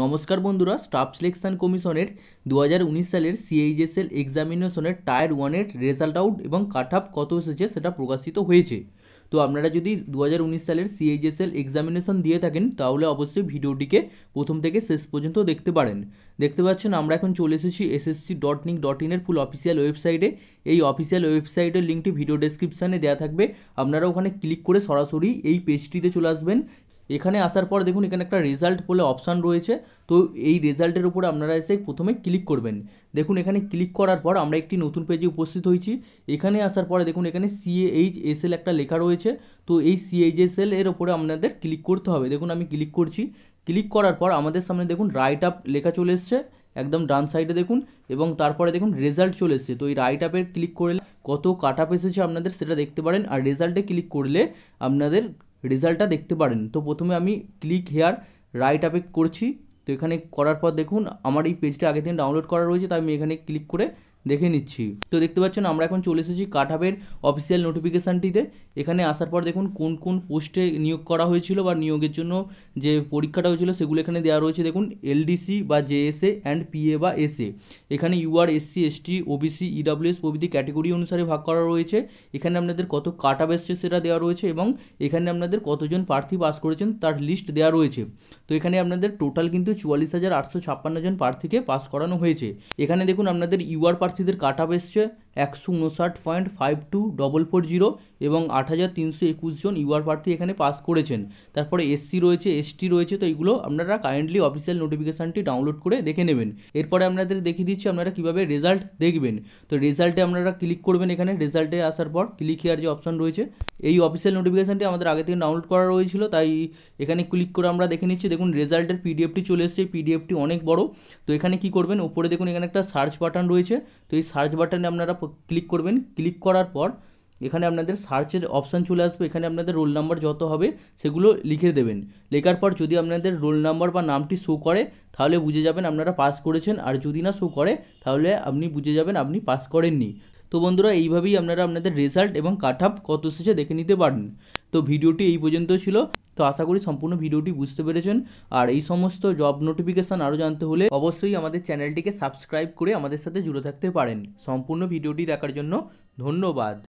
নমস্কার বন্ধুরা staff selection কমিশনের দু সালের সিএইচএসএল এক্সামিনেশনের টায়ার ওয়ানের রেজাল্ট আউট এবং কাট আপ কত এসেছে সেটা প্রকাশিত হয়েছে তো আপনারা যদি দু সালের সিএইচএসএল এক্সামিনেশন দিয়ে থাকেন তাহলে অবশ্যই ভিডিওটিকে প্রথম থেকে শেষ পর্যন্ত দেখতে পারেন দেখতে পাচ্ছেন আমরা এখন চলে এসেছি এসএসসি ডট নিক ডট ইনের ফুল অফিসিয়াল ওয়েবসাইটে এই অফিসিয়াল ওয়েবসাইটের লিঙ্কটি ভিডিও ডেসক্রিপশানে দেওয়া থাকবে আপনারা ওখানে ক্লিক করে সরাসরি এই পেজটিতে চলে আসবেন এখানে আসার পর দেখুন এখানে একটা রেজাল্ট বলে অপশান রয়েছে তো এই রেজাল্টের উপরে আপনারা এসে প্রথমে ক্লিক করবেন দেখুন এখানে ক্লিক করার পর আমরা একটি নতুন পেজে উপস্থিত হয়েছি এখানে আসার পরে দেখুন এখানে সিএইচ এল একটা লেখা রয়েছে তো এই সিএইচএসএল এর ওপরে আপনাদের ক্লিক করতে হবে দেখুন আমি ক্লিক করছি ক্লিক করার পর আমাদের সামনে দেখুন রাইট আপ লেখা চলে এসছে একদম ডান সাইডে দেখুন এবং তারপরে দেখুন রেজাল্ট চলে এসছে তো এই রাইট আপের ক্লিক করলে কত কাট আপ এসেছে আপনাদের সেটা দেখতে পারেন আর রেজাল্টে ক্লিক করলে আপনাদের রেজাল্টটা দেখতে পারেন তো প্রথমে আমি ক্লিক হেয়ার রাইট আপে করছি তো এখানে করার পর দেখুন আমার এই পেজটা আগের দিন ডাউনলোড করা রয়েছে তাই আমি এখানে ক্লিক করে দেখে নিচ্ছি তো দেখতে পাচ্ছেন আমরা এখন চলে এসেছি কাঠাবের অফিসিয়াল নোটিফিকেশানটিতে এখানে আসার পর দেখুন কোন কোন পোস্টে নিয়োগ করা হয়েছিল বা নিয়োগের জন্য যে পরীক্ষাটা হয়েছিল সেগুলো এখানে দেওয়া রয়েছে দেখুন এলডিসি বা জেএসএ অ্যান্ড পিএ বা এসএ এখানে UR SC ST OBC EWS প্রভৃতি ক্যাটাগরি অনুসারে ভাগ করা রয়েছে এখানে আপনাদের কত কাটা এসছে সেটা দেওয়া রয়েছে এবং এখানে আপনাদের কতজন প্রার্থী পাস করেছেন তার লিস্ট দেওয়া রয়েছে তো এখানে আপনাদের টোটাল কিন্তু চুয়াল্লিশ হাজার আটশো ছাপ্পান্ন জন প্রার্থীকে পাস করানো হয়েছে এখানে দেখুন আপনাদের ইউআর প্রার্থীদের কাট আপ এসছে একশো উনষাট point five two double four zero এবং আট হাজার তিনশো একুশ জন ইউআর প্রার্থী এখানে পাস করেছেন তারপরে এসসি রয়েছে এসটি রয়েছে তো এইগুলো আপনারা কাইন্ডলি অফিসিয়াল নোটিফিকেশানটি ডাউনলোড করে দেখে নেবেন এরপরে আপনাদের দেখিয়ে দিচ্ছি আপনারা কীভাবে রেজাল্ট দেখবেন তো রেজাল্টে আপনারা ক্লিক করবেন এখানে রেজাল্টে আসার পর ক্লিক হেয়ার যে অপশান রয়েছে এই অফিসিয়াল নোটিফিকেশানটি আমাদের আগে থেকে ডাউনলোড করা রয়েছিল তাই এখানে ক্লিক করে আমরা দেখে নিচ্ছি দেখুন রেজাল্টের পিডিএফটি চলে এসছে পিডিএফটি অনেক বড় তো এখানে কি করবেন উপরে দেখুন এখানে একটা সার্চ বাটন রয়েছে তো এই সার্চ বাটনে আপনারা ক্লিক করবেন ক্লিক করার পর এখানে আপনাদের সার্চের অপশান চলে আসবে এখানে আপনাদের রোল নাম্বার যত হবে সেগুলো লিখে দেবেন লেখার পর যদি আপনাদের রোল নাম্বার বা নামটি শো করে তাহলে বুঝে যাবেন আপনারা পাস করেছেন আর যদি না শো করে তাহলে আপনি বুঝে যাবেন আপনি পাস করেননি তো বন্ধুরা এইভাবেই আপনারা আপনাদের রেজাল্ট এবং কাট আপ কত শেষে দেখে নিতে পারেন তো ভিডিওটি এই পর্যন্ত ছিল তো আশা করি সম্পূর্ণ ভিডিওটি বুঝতে পেরেছেন আর এই সমস্ত জব নোটিফিকেশান আরও জানতে হলে অবশ্যই আমাদের চ্যানেলটিকে সাবস্ক্রাইব করে আমাদের সাথে জুড়ে থাকতে পারেন সম্পূর্ণ ভিডিওটি দেখার জন্য ধন্যবাদ